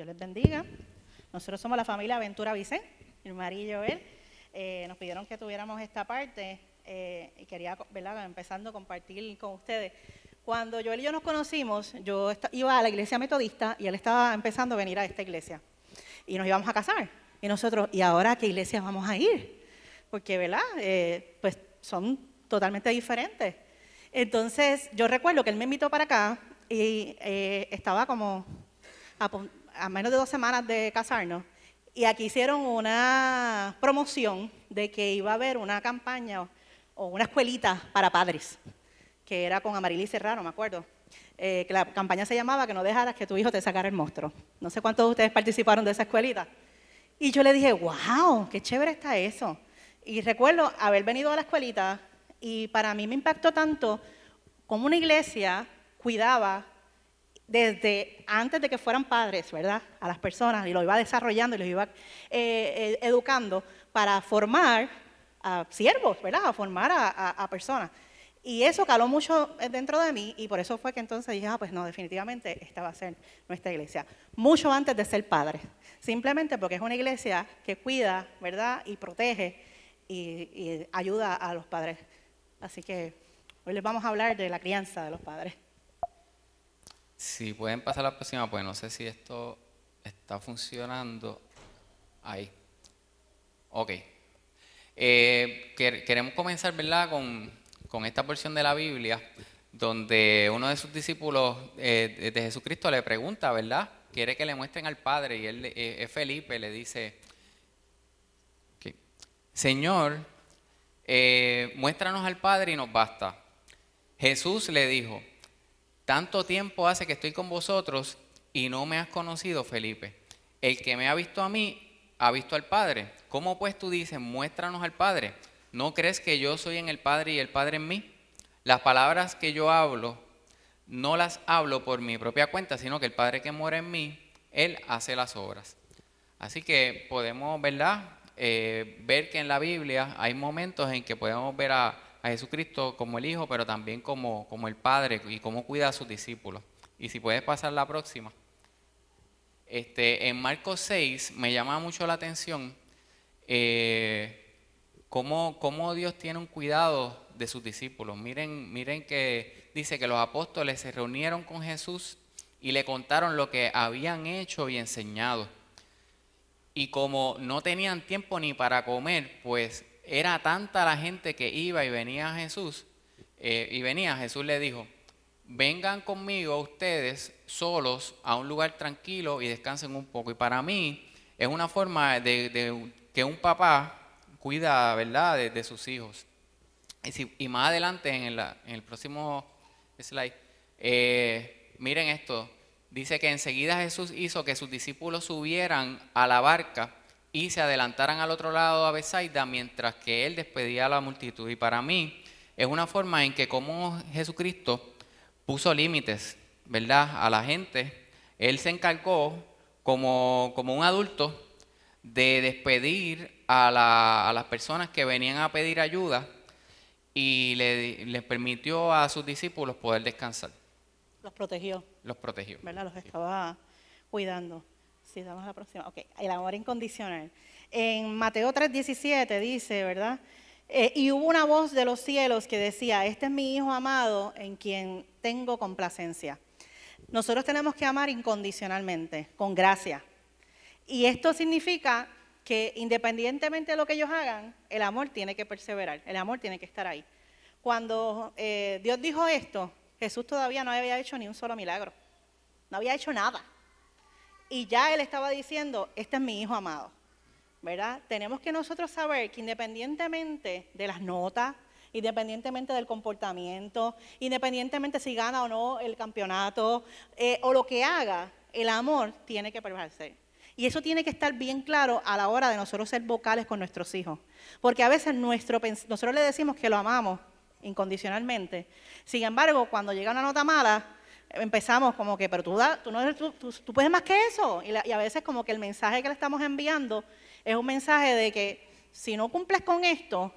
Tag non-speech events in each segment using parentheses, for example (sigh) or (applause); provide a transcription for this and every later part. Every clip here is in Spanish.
Dios les bendiga. Nosotros somos la familia Ventura Vicente, mi marido y Joel. Eh, nos pidieron que tuviéramos esta parte eh, y quería, ¿verdad? empezando a compartir con ustedes. Cuando Joel y yo nos conocimos, yo iba a la iglesia metodista y él estaba empezando a venir a esta iglesia. Y nos íbamos a casar. Y nosotros, ¿y ahora a qué iglesia vamos a ir? Porque, ¿verdad? Eh, pues son totalmente diferentes. Entonces, yo recuerdo que él me invitó para acá y estaba como a menos de dos semanas de casarnos, y aquí hicieron una promoción de que iba a haber una campaña o una escuelita para padres, que era con Amarilis Serrano, me acuerdo. Eh, que la campaña se llamaba Que no dejaras que tu hijo te sacara el monstruo. No sé cuántos de ustedes participaron de esa escuelita. Y yo le dije, wow, qué chévere está eso. Y recuerdo haber venido a la escuelita y para mí me impactó tanto cómo una iglesia cuidaba desde antes de que fueran padres, ¿verdad? A las personas y los iba desarrollando y los iba eh, eh, educando para formar a siervos, ¿verdad? A formar a, personas. Y eso caló mucho eh, dentro de mí y por eso fue que entonces dije, ah, pues no, definitivamente esta va a ser nuestra iglesia. Mucho antes de ser padre, simplemente porque es una iglesia que cuida, ¿verdad? Y protege y ayuda a los padres. Así que hoy les vamos a hablar de la crianza de los padres. Si pueden pasar a la próxima, pues no sé si esto está funcionando. Ahí. Ok. Eh, queremos comenzar, ¿verdad?, con, esta porción de la Biblia, donde uno de sus discípulos eh, de Jesucristo le pregunta, ¿verdad? Quiere que le muestren al Padre y él, eh, Felipe, le dice, Señor, muéstranos al Padre y nos basta. Jesús le dijo, tanto tiempo hace que estoy con vosotros y no me has conocido, Felipe. El que me ha visto a mí, ha visto al Padre. ¿Cómo pues tú dices, muéstranos al Padre? ¿No crees que yo soy en el Padre y el Padre en mí? Las palabras que yo hablo, no las hablo por mi propia cuenta, sino que el Padre que mora en mí, Él hace las obras. Así que podemos, ¿verdad? Eh, ver que en la Biblia hay momentos en que podemos ver a a Jesucristo como el Hijo, pero también como, como el Padre y cómo cuida a sus discípulos. Y si puedes pasar la próxima. Este, en Marcos 6 me llama mucho la atención eh, cómo, Dios tiene un cuidado de sus discípulos. Miren, miren que dice que los apóstoles se reunieron con Jesús y le contaron lo que habían hecho y enseñado. Y como no tenían tiempo ni para comer, pues era tanta la gente que iba y venía a Jesús, eh, y venía, Jesús le dijo, vengan conmigo ustedes solos a un lugar tranquilo y descansen un poco. Y para mí es una forma de, que un papá cuida, ¿verdad?, de, de sus hijos. Y, más adelante en, el próximo slide, eh, miren esto, dice que enseguida Jesús hizo que sus discípulos subieran a la barca y se adelantaran al otro lado a Besaida mientras que él despedía a la multitud. Y para mí es una forma en que como Jesucristo puso límites, ¿verdad? A la gente, él se encargó como, como un adulto de despedir a, las personas que venían a pedir ayuda y le, les permitió a sus discípulos poder descansar. Los protegió. Los protegió. ¿Verdad? Los estaba cuidando. Sí, damos la próxima. Ok, el amor incondicional. En Mateo 3:17 dice, ¿verdad? Eh, y hubo una voz de los cielos que decía, este es mi Hijo amado en quien tengo complacencia. Nosotros tenemos que amar incondicionalmente, con gracia. Y esto significa que independientemente de lo que ellos hagan, el amor tiene que perseverar, el amor tiene que estar ahí. Cuando eh, Dios dijo esto, Jesús todavía no había hecho ni un solo milagro, no había hecho nada y ya él estaba diciendo, este es mi hijo amado, ¿verdad? Tenemos que nosotros saber que independientemente de las notas, independientemente del comportamiento, independientemente si gana o no el campeonato eh, o lo que haga, el amor tiene que prevalecer. Y eso tiene que estar bien claro a la hora de nosotros ser vocales con nuestros hijos. Porque a veces nuestro, nosotros le decimos que lo amamos incondicionalmente. Sin embargo, cuando llega una nota mala, empezamos como que, pero tú, tú, no tú, puedes más que eso. Y, y, a veces como que el mensaje que le estamos enviando es un mensaje de que si no cumples con esto,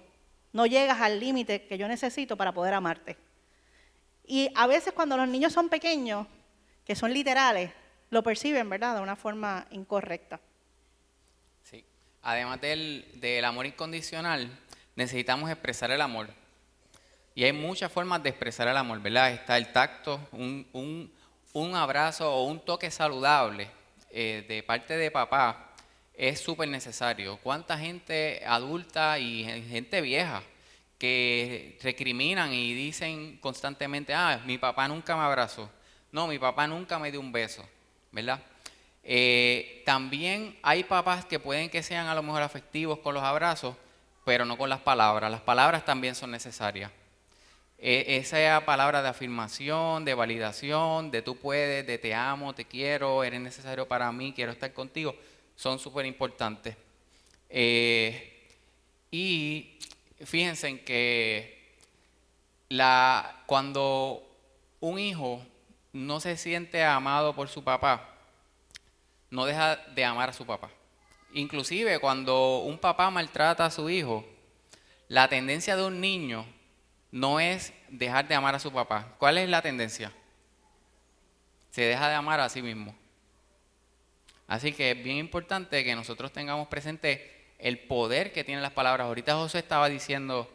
no llegas al límite que yo necesito para poder amarte. Y a veces cuando los niños son pequeños, que son literales, lo perciben, ¿verdad?, de una forma incorrecta. Sí. Además del amor incondicional, necesitamos expresar el amor. Y hay muchas formas de expresar el amor, ¿verdad? Está el tacto, un, abrazo o un toque saludable eh, de parte de papá es súper necesario. ¿Cuánta gente adulta y gente vieja que recriminan y dicen constantemente, ah, mi papá nunca me abrazó, no, mi papá nunca me dio un beso, ¿verdad? Eh, también hay papás que pueden que sean a lo mejor afectivos con los abrazos, pero no con las palabras. Las palabras también son necesarias. E, esa palabra de afirmación, de validación, de tú puedes, de te amo, te quiero, eres necesario para mí, quiero estar contigo, son súper importantes. Eh, y fíjense en que la, cuando un hijo no se siente amado por su papá, no deja de amar a su papá. Inclusive cuando un papá maltrata a su hijo, la tendencia de un niño no es dejar de amar a su papá. ¿Cuál es la tendencia? Se deja de amar a sí mismo. Así que es bien importante que nosotros tengamos presente el poder que tienen las palabras. Ahorita José estaba diciendo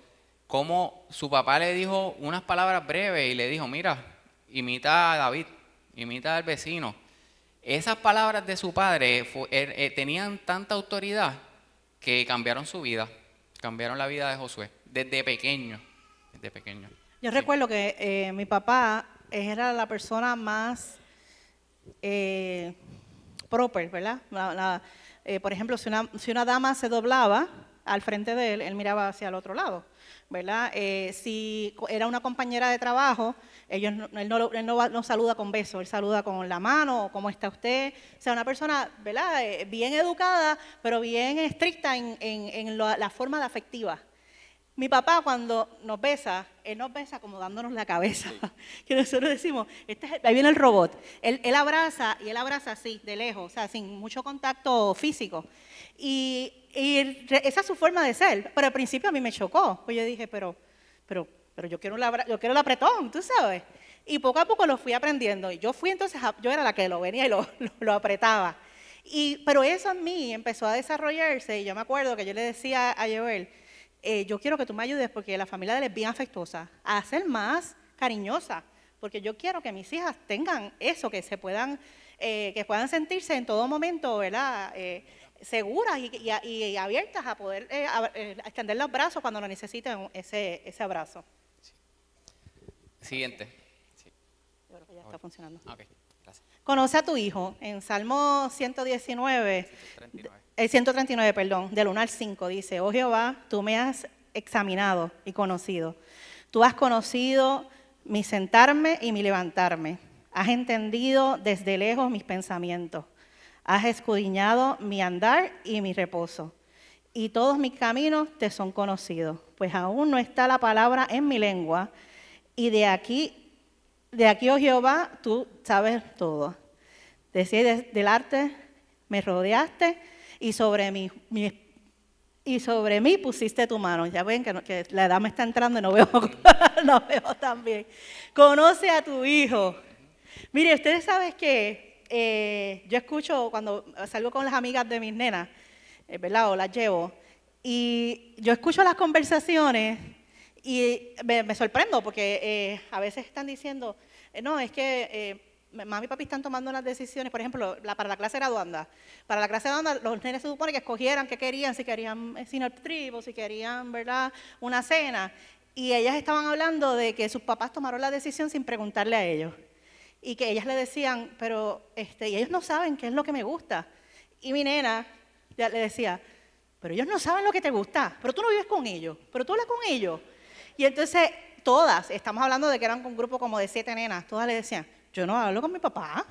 cómo su papá le dijo unas palabras breves y le dijo, mira, imita a David, imita al vecino. Esas palabras de su padre eh, eh, tenían tanta autoridad que cambiaron su vida, cambiaron la vida de Josué desde pequeño pequeño. Yo recuerdo que eh, mi papá era la persona más eh, proper, ¿verdad? Eh, por ejemplo, si una, si una, dama se doblaba al frente de él, él miraba hacia el otro lado, ¿verdad? si era una compañera de trabajo, ellos él, no, él saluda con besos, él saluda con la mano, ¿cómo está usted? O sea, una persona, ¿verdad? bien educada, pero bien estricta en, la forma de afectiva mi papá cuando nos besa, él nos besa como dándonos la cabeza. (laughs) Que nosotros decimos, este ahí viene el robot. Él, abraza y él abraza así, de lejos, o sea, sin mucho contacto físico. Y, esa es su forma de ser. Pero al principio a mí me chocó. Pues yo dije, pero, pero, pero yo quiero, la, yo quiero el apretón, tú sabes. Y poco a poco lo fui aprendiendo. Y yo fui entonces, yo era la que lo venía y (laughs) lo, apretaba. Y, pero eso en mí empezó a desarrollarse. Y yo me acuerdo que yo le decía a Joel, eh, yo quiero que tú me ayudes porque la familia de él es bien afectuosa, a ser más cariñosa, porque yo quiero que mis hijas tengan eso, que se puedan, eh, que puedan sentirse en todo momento, ¿verdad? Eh, seguras y, abiertas a poder extender los brazos cuando lo necesiten ese, abrazo. Siguiente. Yo creo que ya está funcionando. Okay. Conoce a tu hijo en Salmo 119, 139. 139, perdón, del 1 al 5, dice, oh Jehová, tú me has examinado y conocido. Tú has conocido mi sentarme y mi levantarme. Has entendido desde lejos mis pensamientos. Has escudiñado mi andar y mi reposo. Y todos mis caminos te son conocidos, pues aún no está la palabra en mi lengua, y de aquí de aquí, oh Jehová, tú sabes todo. Decía, del arte me rodeaste y sobre mí, pusiste tu mano. Ya ven que, la edad me está entrando y no veo, (laughs) no veo tan bien. Conoce a tu hijo. Mire, ustedes saben que eh, yo escucho cuando salgo con las amigas de mis nenas, eh, ¿verdad? O las llevo. Y yo escucho las conversaciones y me, sorprendo porque eh, a veces están diciendo, eh, no, es que eh, mami y papi están tomando las decisiones, por ejemplo, la, para la clase graduanda. Para la clase de graduanda los nenes se supone que escogieran qué querían, si querían eh, sin trip si querían, ¿verdad?, una cena. Y ellas estaban hablando de que sus papás tomaron la decisión sin preguntarle a ellos. Y que ellas le decían, pero este, y ellos no saben qué es lo que me gusta. Y mi nena ya le decía, pero ellos no saben lo que te gusta, pero tú no vives con ellos, pero tú hablas con ellos. Y entonces todas, estamos hablando de que eran un grupo como de siete nenas, todas le decían, yo no hablo con mi papá.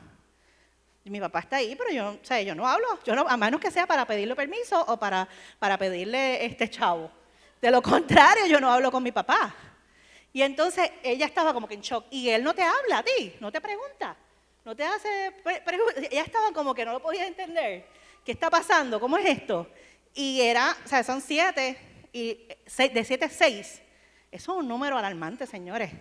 Mi papá está ahí, pero yo, o sea, yo no hablo, yo no, a menos que sea para pedirle permiso o para, para pedirle este chavo. De lo contrario, yo no hablo con mi papá. Y entonces ella estaba como que en shock. Y él no te habla a ti, no te pregunta, no te hace Ella estaba como que no lo podía entender. ¿Qué está pasando? ¿Cómo es esto? Y era, o sea, son siete, y eh, de siete, seis eso es un número alarmante, señores.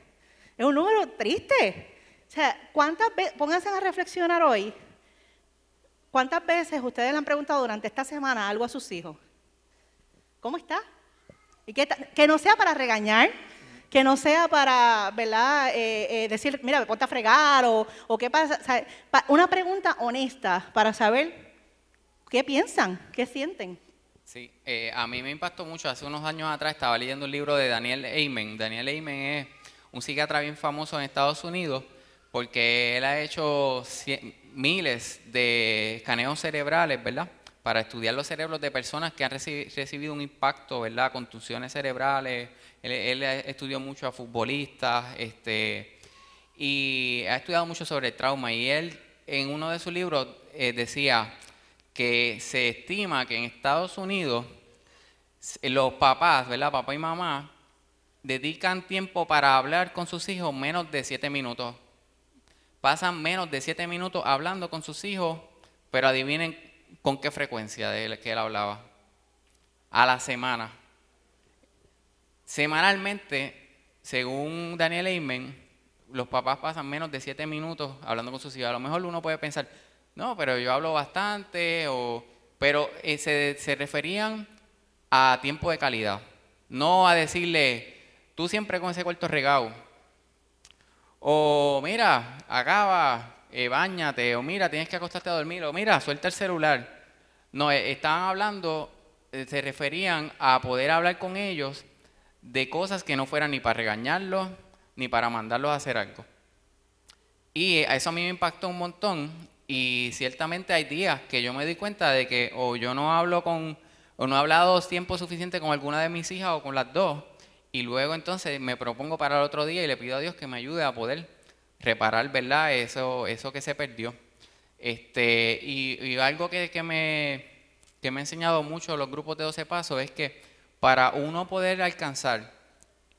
Es un número triste. O sea, ¿cuántas veces, pónganse a reflexionar hoy, cuántas veces ustedes le han preguntado durante esta semana algo a sus hijos? ¿Cómo está? que, no sea para regañar, que no sea para, ¿verdad? Eh, eh decir, mira, me ponte a fregar o, qué pasa. una pregunta honesta para saber qué piensan, qué sienten. Sí, eh, a mí me impactó mucho. Hace unos años atrás estaba leyendo un libro de Daniel Amen. Daniel Amen es un psiquiatra bien famoso en Estados Unidos porque él ha hecho miles de escaneos cerebrales, ¿verdad? Para estudiar los cerebros de personas que han recibido un impacto, ¿verdad? Contusiones cerebrales. Él, estudió mucho a futbolistas, este, y ha estudiado mucho sobre el trauma. Y él, en uno de sus libros, eh, decía que se estima que en Estados Unidos eh, los papás, ¿verdad? Papá y mamá dedican tiempo para hablar con sus hijos menos de siete minutos. Pasan menos de siete minutos hablando con sus hijos, pero adivinen con qué frecuencia él, que él hablaba. A la semana. Semanalmente, según Daniel Amen, los papás pasan menos de siete minutos hablando con sus hijos. A lo mejor uno puede pensar, no, pero yo hablo bastante, o, pero eh, se, referían a tiempo de calidad, no a decirle, tú siempre con ese cuarto regado, o mira, acaba, eh, bañate, o mira, tienes que acostarte a dormir, o mira, suelta el celular. No, eh, estaban hablando, se referían a poder hablar con ellos de cosas que no fueran ni para regañarlos, ni para mandarlos a hacer algo. Y eso a mí me impactó un montón y ciertamente hay días que yo me di cuenta de que o yo no hablo con, o no he hablado tiempo suficiente con alguna de mis hijas o con las dos, y luego entonces me propongo para el otro día y le pido a Dios que me ayude a poder reparar, ¿verdad? Eso, eso que se perdió. Este, y, algo que, me, que ha enseñado mucho los grupos de 12 pasos es que para uno poder alcanzar,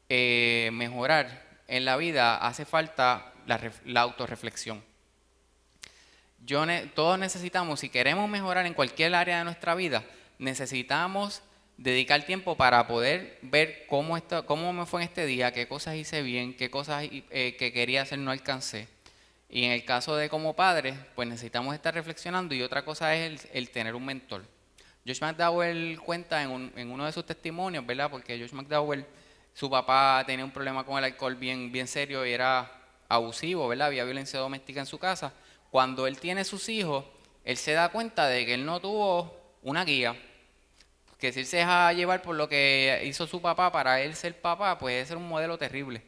eh, mejorar en la vida, hace falta la autorreflexión todos necesitamos, si queremos mejorar en cualquier área de nuestra vida, necesitamos dedicar tiempo para poder ver cómo, cómo me fue en este día, qué cosas hice bien, qué cosas eh, que quería hacer no alcancé. Y en el caso de como padres, pues necesitamos estar reflexionando y otra cosa es el, tener un mentor. Josh McDowell cuenta en, uno de sus testimonios, ¿verdad? Porque Josh McDowell, su papá tenía un problema con el alcohol bien, bien serio y era abusivo, ¿verdad? Había violencia doméstica en su casa cuando él tiene sus hijos, él se da cuenta de que él no tuvo una guía. Que si él se deja llevar por lo que hizo su papá para él ser papá, puede ser un modelo terrible.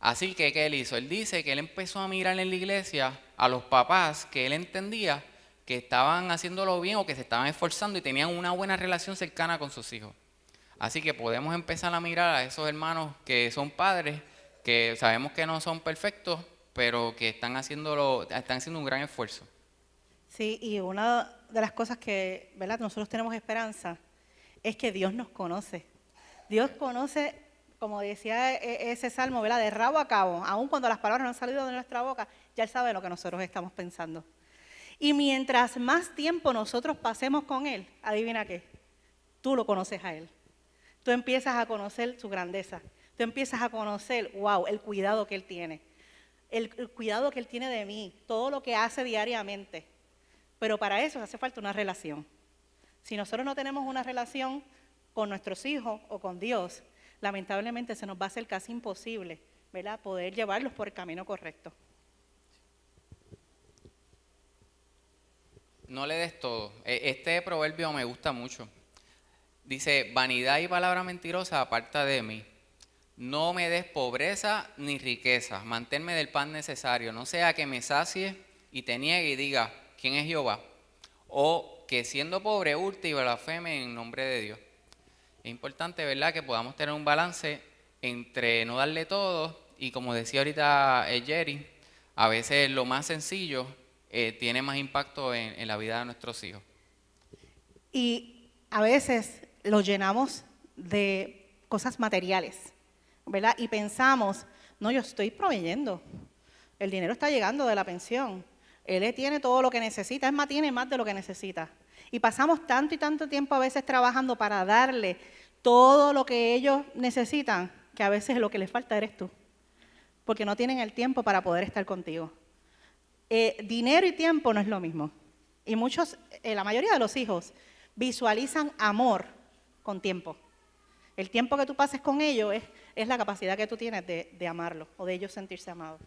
Así que, ¿qué él hizo? Él dice que él empezó a mirar en la iglesia a los papás que él entendía que estaban haciéndolo bien o que se estaban esforzando y tenían una buena relación cercana con sus hijos. Así que podemos empezar a mirar a esos hermanos que son padres, que sabemos que no son perfectos, pero que están, están haciendo un gran esfuerzo. Sí, y una de las cosas que ¿verdad? nosotros tenemos esperanza es que Dios nos conoce. Dios conoce, como decía e, e, ese salmo, ¿verdad? de rabo a cabo, aun cuando las palabras no han salido de nuestra boca, ya Él sabe lo que nosotros estamos pensando. Y mientras más tiempo nosotros pasemos con Él, adivina qué, tú lo conoces a Él. Tú empiezas a conocer su grandeza, tú empiezas a conocer, wow, el cuidado que Él tiene el, cuidado que Él tiene de mí, todo lo que hace diariamente. Pero para eso hace falta una relación. Si nosotros no tenemos una relación con nuestros hijos o con Dios, lamentablemente se nos va a hacer casi imposible ¿verdad? poder llevarlos por el camino correcto. No le des todo. E, este proverbio me gusta mucho. Dice, vanidad y palabra mentirosa aparta de mí. No me des pobreza ni riqueza, manténme del pan necesario, no sea que me sacie y te niegue y diga, ¿quién es Jehová? O que siendo pobre hurte y blasfeme en nombre de Dios. Es importante, ¿verdad?, que podamos tener un balance entre no darle todo y como decía ahorita eh, Jerry, a veces lo más sencillo eh, tiene más impacto en la vida de nuestros hijos. Y a veces lo llenamos de cosas materiales y pensamos, no, yo estoy proveyendo, el dinero está llegando de la pensión, él tiene todo lo que necesita, es más, tiene más de lo que necesita. Y pasamos tanto y tanto tiempo a veces trabajando para darle todo lo que ellos necesitan, que a veces lo que les falta eres tú, porque no tienen el tiempo para poder estar contigo. Eh, dinero y tiempo no es lo mismo. Y muchos, eh, la mayoría de los hijos, visualizan amor con tiempo. El tiempo que tú pases con ellos es es la capacidad que tú tienes de, amarlo o de ellos sentirse amados.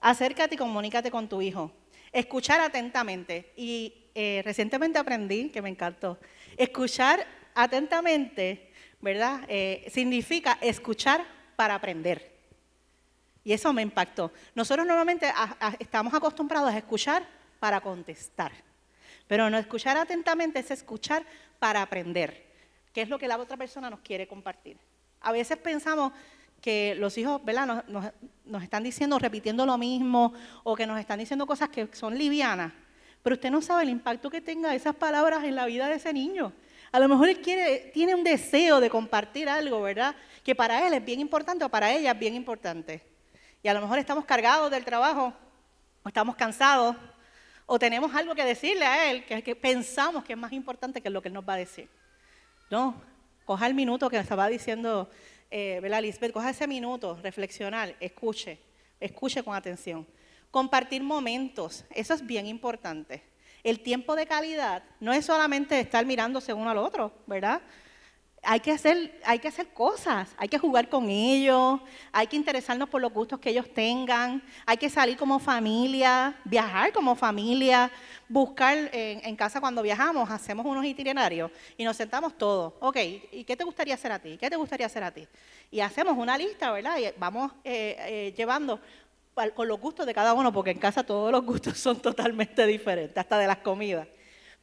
Acércate y comunícate con tu hijo. Escuchar atentamente. Y eh, recientemente aprendí, que me encantó, escuchar atentamente, ¿verdad? Eh, significa escuchar para aprender. Y eso me impactó. Nosotros normalmente estamos acostumbrados a escuchar para contestar. Pero no escuchar atentamente es escuchar para aprender, qué es lo que la otra persona nos quiere compartir a veces pensamos que los hijos, Nos, están diciendo, repitiendo lo mismo, o que nos están diciendo cosas que son livianas. Pero usted no sabe el impacto que tenga esas palabras en la vida de ese niño. A lo mejor él quiere, tiene un deseo de compartir algo, ¿verdad? Que para él es bien importante o para ella es bien importante. Y a lo mejor estamos cargados del trabajo, o estamos cansados, o tenemos algo que decirle a él que, que pensamos que es más importante que lo que él nos va a decir. No, coja el minuto que estaba diciendo, eh, Coja ese minuto, reflexionar, escuche, escuche con atención. Compartir momentos, eso es bien importante. El tiempo de calidad no es solamente estar mirándose uno al otro, ¿verdad? hay que, hacer, hay que hacer cosas, hay que jugar con ellos, hay que interesarnos por los gustos que ellos tengan, hay que salir como familia, viajar como familia, buscar en, casa cuando viajamos, hacemos unos itinerarios y nos sentamos todos. Ok, ¿y qué te gustaría hacer a ti? ¿Qué te gustaría hacer a ti? Y hacemos una lista, ¿verdad? Y vamos eh, eh, llevando con los gustos de cada uno, porque en casa todos los gustos (laughs) son totalmente diferentes, hasta de las comidas.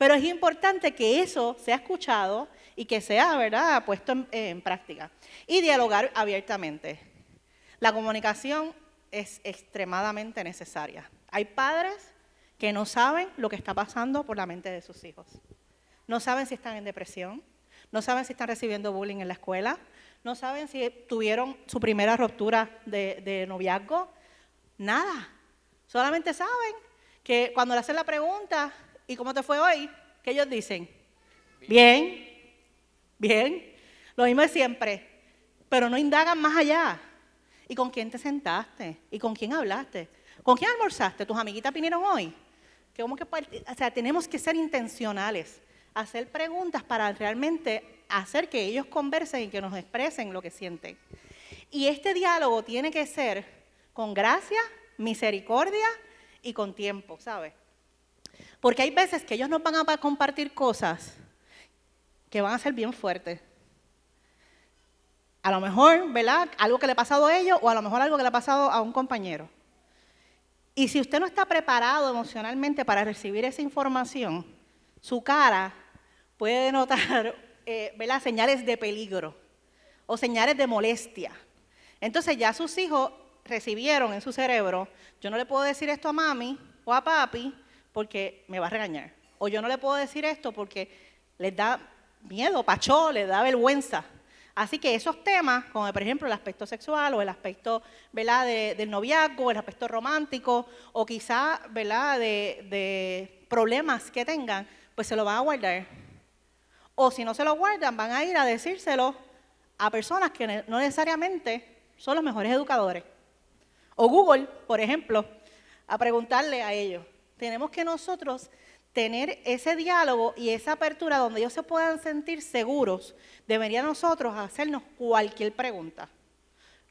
Pero es importante que eso sea escuchado y que sea, ¿verdad?, puesto en, práctica. Y dialogar abiertamente. La comunicación es extremadamente necesaria. Hay padres que no saben lo que está pasando por la mente de sus hijos. No saben si están en depresión, no saben si están recibiendo bullying en la escuela, no saben si tuvieron su primera ruptura de noviazgo, nada. Solamente saben que cuando le hacen la pregunta, ¿Y cómo te fue hoy? ¿Qué ellos dicen? Bien, bien. Lo mismo de siempre. Pero no indagan más allá. ¿Y con quién te sentaste? ¿Y con quién hablaste? ¿Con quién almorzaste? ¿Tus amiguitas vinieron hoy? Que como que, o sea, tenemos que ser intencionales, hacer preguntas para realmente hacer que ellos conversen y que nos expresen lo que sienten. Y este diálogo tiene que ser con gracia, misericordia y con tiempo, ¿sabes? Porque hay veces que ellos nos van a compartir cosas que van a ser bien fuertes. A lo mejor, ¿verdad? Algo que le ha pasado a ellos o a lo mejor algo que le ha pasado a un compañero. Y si usted no está preparado emocionalmente para recibir esa información, su cara puede denotar (laughs) eh, ¿verdad? señales de peligro o señales de molestia. Entonces ya sus hijos recibieron en su cerebro, yo no le puedo decir esto a mami o a papi porque me va a regañar. O yo no le puedo decir esto porque les da miedo, pachó, les da vergüenza. Así que esos temas, como por ejemplo el aspecto sexual o el aspecto del noviazgo, el aspecto romántico o quizá De, de problemas que tengan, pues se lo van a guardar. O si no se lo guardan, van a ir a decírselo a personas que no necesariamente son los mejores educadores. O Google, por ejemplo, a preguntarle a ellos. Tenemos que nosotros tener ese diálogo y esa apertura donde ellos se puedan sentir seguros. Debería nosotros hacernos cualquier pregunta.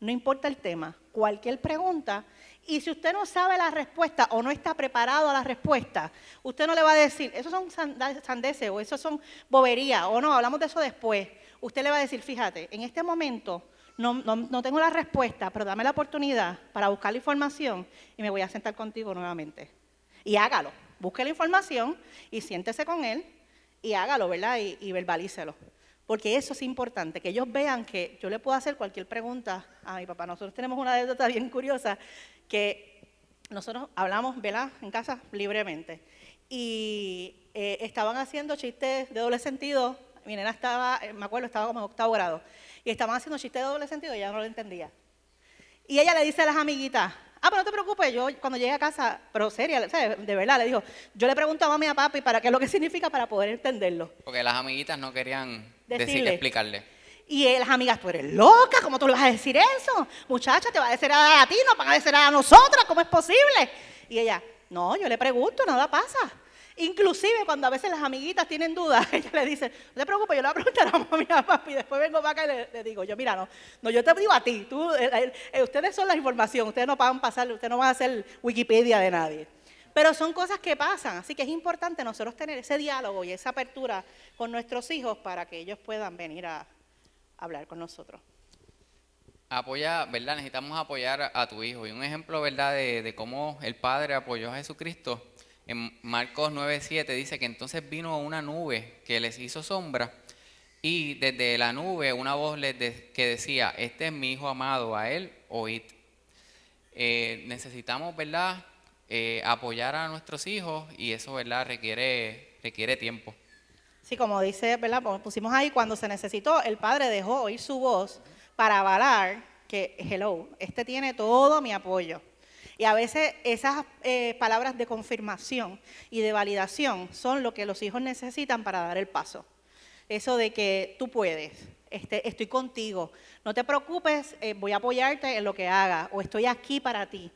No importa el tema, cualquier pregunta. Y si usted no sabe la respuesta o no está preparado a la respuesta, usted no le va a decir, esos son sandeces o esos son boberías o no, hablamos de eso después. Usted le va a decir, fíjate, en este momento no, no, no tengo la respuesta, pero dame la oportunidad para buscar la información y me voy a sentar contigo nuevamente y hágalo. Busque la información y siéntese con él y hágalo, ¿verdad? Y, verbalícelo. Porque eso es importante, que ellos vean que yo le puedo hacer cualquier pregunta a mi papá. Nosotros tenemos una anécdota bien curiosa que nosotros hablamos, ¿verdad? En casa libremente. Y eh, estaban haciendo chistes de doble sentido. Mi nena estaba, eh, me acuerdo, estaba como en octavo grado. Y estaban haciendo chistes de doble sentido y ella no lo entendía. Y ella le dice a las amiguitas, Ah, pero no te preocupes, yo cuando llegué a casa, pero seria, de verdad, le dijo, yo le pregunto a mami y papi para qué es lo que (laughs) significa para poder entenderlo. Porque las amiguitas no querían Decirle. explicarle. Y eh, las amigas, tú eres loca, ¿cómo tú le vas a decir eso? Muchacha, te va a decir a ti, no van a decir a nosotras, ¿cómo es posible? Y ella, no, yo le pregunto, nada pasa. Inclusive cuando a veces las amiguitas tienen dudas, (laughs) ellas le dicen, no te preocupes, yo le voy a preguntar a mi y después vengo para acá y le, digo, yo mira, no, no, yo te digo a ti, tú, eh, eh, eh, ustedes son la información, ustedes no van a pasar, ustedes no van a ser Wikipedia de nadie. Pero son cosas que pasan, así que es importante nosotros tener ese diálogo y esa apertura con nuestros hijos para que ellos puedan venir a hablar con nosotros. Apoya, ¿verdad? Necesitamos apoyar a tu hijo. Y un ejemplo, ¿verdad?, de, de cómo el Padre apoyó a Jesucristo en Marcos 9:7 dice que entonces vino una nube que les hizo sombra y desde la nube una voz les que decía, este es mi hijo amado, a él oíd. Eh, necesitamos, ¿verdad? Eh, apoyar a nuestros hijos y eso, ¿verdad? Requiere, requiere tiempo. Sí, como dice, ¿verdad? Pusimos ahí, cuando se necesitó, el padre dejó oír su voz para avalar que, hello, este tiene todo mi apoyo. Y a veces esas eh, palabras de confirmación y de validación son lo que los hijos necesitan para dar el paso. Eso de que tú puedes, este, estoy contigo, no te preocupes, eh, voy a apoyarte en lo que haga, o estoy aquí para ti.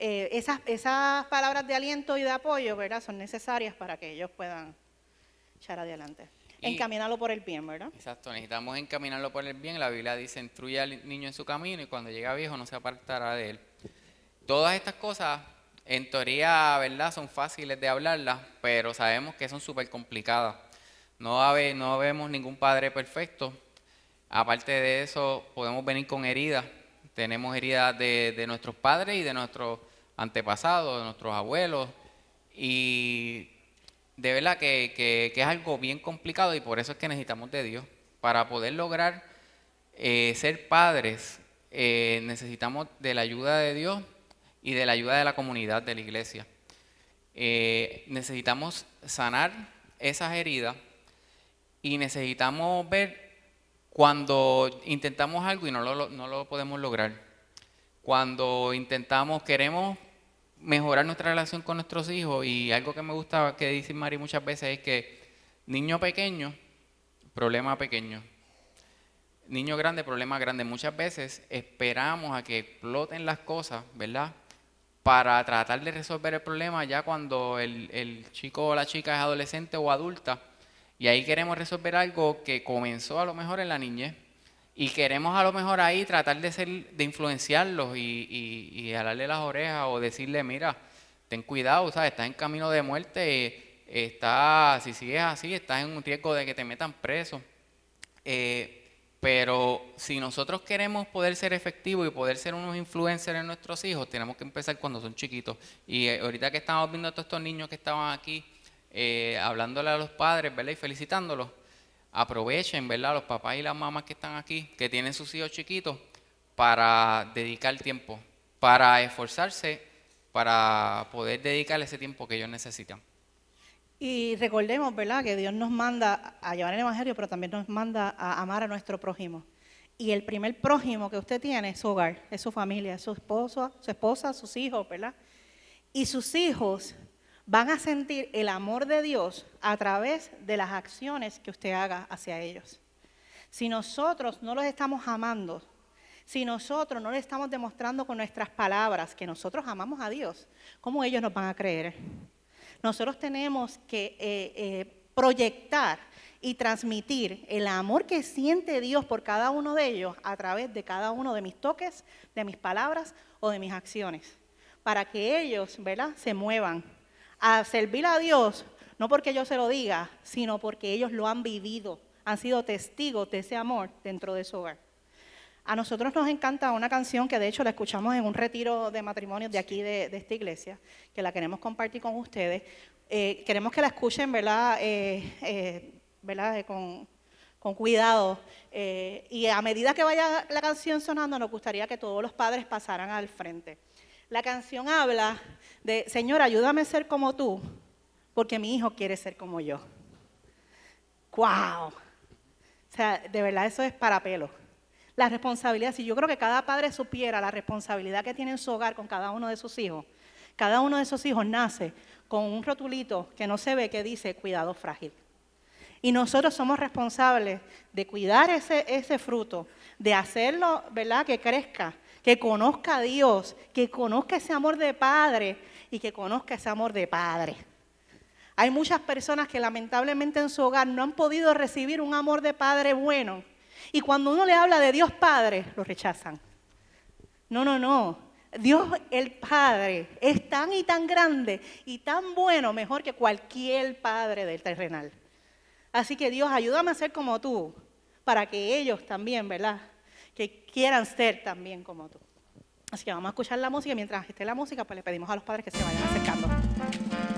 Eh, esas, esas palabras de aliento y de apoyo, ¿verdad? Son necesarias para que ellos puedan echar adelante. encaminarlo por el bien, ¿verdad? Exacto, necesitamos encaminarlo por el bien. La Biblia dice, instruye al niño en su camino y cuando llega viejo no se apartará de él. Todas estas cosas, en teoría, ¿verdad? Son fáciles de hablarlas, pero sabemos que son súper complicadas. No, no vemos ningún padre perfecto. Aparte de eso, podemos venir con heridas. Tenemos heridas de, nuestros padres y de nuestros antepasados, de nuestros abuelos. Y de verdad que, es algo bien complicado y por eso es que necesitamos de Dios. Para poder lograr eh, ser padres, eh, necesitamos de la ayuda de Dios y de la ayuda de la comunidad de la iglesia. Eh, necesitamos sanar esas heridas y necesitamos ver cuando intentamos algo y no lo, no lo podemos lograr. Cuando intentamos, queremos mejorar nuestra relación con nuestros hijos y algo que me gusta que dice Mari muchas veces es que niño pequeño, problema pequeño. Niño grande, problema grande. Muchas veces esperamos a que exploten las cosas, ¿verdad? para tratar de resolver el problema ya cuando el, chico o la chica es adolescente o adulta. Y ahí queremos resolver algo que comenzó a lo mejor en la niñez y queremos a lo mejor ahí tratar de ser, de influenciarlos y, y, y jalarle las orejas o decirle, mira, ten cuidado, ¿sabes? estás en camino de muerte, eh, está, si sigues así, estás en un riesgo de que te metan preso. Eh, pero si nosotros queremos poder ser efectivos y poder ser unos influencers en nuestros hijos, tenemos que empezar cuando son chiquitos. Y eh, ahorita que estamos viendo a todos estos niños que estaban aquí, eh, hablándole a los padres, ¿verdad? Y felicitándolos, aprovechen, ¿verdad? Los papás y las mamás que están aquí, que tienen sus hijos chiquitos, para dedicar tiempo, para esforzarse, para poder dedicar ese tiempo que ellos necesitan. Y recordemos, ¿verdad?, que Dios nos manda a llevar el Evangelio, pero también nos manda a amar a nuestro prójimo. Y el primer prójimo que usted tiene es su hogar, es su familia, es su esposo, su esposa, sus hijos, ¿verdad? Y sus hijos van a sentir el amor de Dios a través de las acciones que usted haga hacia ellos. Si nosotros no los estamos amando, si nosotros no le estamos demostrando con nuestras palabras que nosotros amamos a Dios, ¿cómo ellos nos van a creer? nosotros tenemos que eh, eh, proyectar y transmitir el amor que siente Dios por cada uno de ellos a través de cada uno de mis toques, de mis palabras o de mis acciones, para que ellos, ¿verdad?, se muevan a servir a Dios, no porque yo se lo diga, sino porque ellos lo han vivido, han sido testigos de ese amor dentro de su hogar. A nosotros nos encanta una canción que de hecho la escuchamos en un retiro de matrimonio de aquí, de, esta iglesia, que la queremos compartir con ustedes. Eh, queremos que la escuchen, ¿verdad? Eh, eh, ¿verdad? Con, cuidado. y a medida que vaya la canción sonando, nos gustaría que todos los padres pasaran al frente. La canción habla de, Señor, ayúdame a ser como tú, porque mi hijo quiere ser como yo. ¡Guau! O sea, de verdad eso es para la responsabilidad, si yo creo que cada padre supiera la responsabilidad que tiene en su hogar con cada uno de sus hijos, cada uno de esos hijos nace con un rotulito que no se ve que dice cuidado frágil. Y nosotros somos responsables de cuidar ese, ese fruto, de hacerlo, ¿verdad? Que crezca, que conozca a Dios, que conozca ese amor de padre y que conozca ese amor de padre. Hay muchas personas que lamentablemente en su hogar no han podido recibir un amor de padre bueno y cuando uno le habla de Dios Padre, lo rechazan. No, no, no. Dios el Padre es tan y tan grande y tan bueno, mejor que cualquier padre del terrenal. Así que Dios, ayúdame a ser como tú, para que ellos también, ¿verdad? Que quieran ser también como tú. Así que vamos a escuchar la música mientras esté la música, pues le pedimos a los padres que se vayan acercando.